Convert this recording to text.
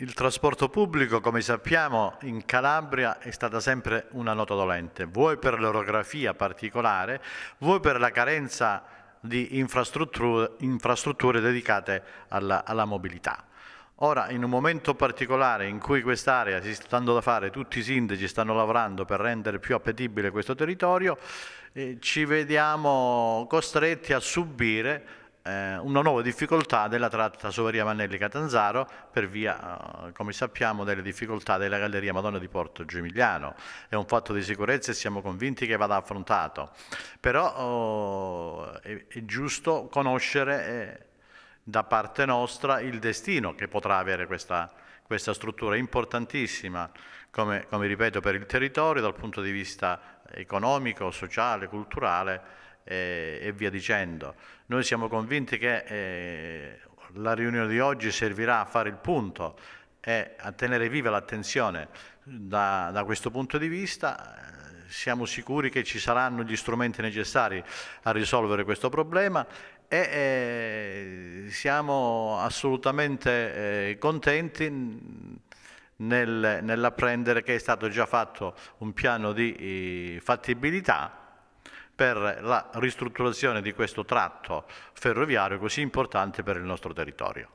Il trasporto pubblico, come sappiamo, in Calabria è stata sempre una nota dolente, vuoi per l'orografia particolare, vuoi per la carenza di infrastrutture, infrastrutture dedicate alla, alla mobilità. Ora, in un momento particolare in cui quest'area si sta dando da fare, tutti i sindaci stanno lavorando per rendere più appetibile questo territorio, eh, ci vediamo costretti a subire eh, una nuova difficoltà della tratta Soveria mannelli Catanzaro per via, eh, come sappiamo, delle difficoltà della Galleria Madonna di Porto Gimigliano. È un fatto di sicurezza e siamo convinti che vada affrontato, però oh, è, è, giusto conoscere eh, da parte nostra il destino che potrà avere questa, questa struttura importantissima, come, come ripeto, per il territorio dal punto di vista economico, sociale, culturale eh, e via dicendo. Noi siamo convinti che eh, la riunione di oggi servirà a fare il punto e a tenere viva l'attenzione da, da questo punto di vista siamo sicuri che ci saranno gli strumenti necessari a risolvere questo problema e eh, siamo assolutamente eh, contenti nel, nell'apprendere che è stato già fatto un piano di eh, fattibilità per la ristrutturazione di questo tratto ferroviario così importante per il nostro territorio.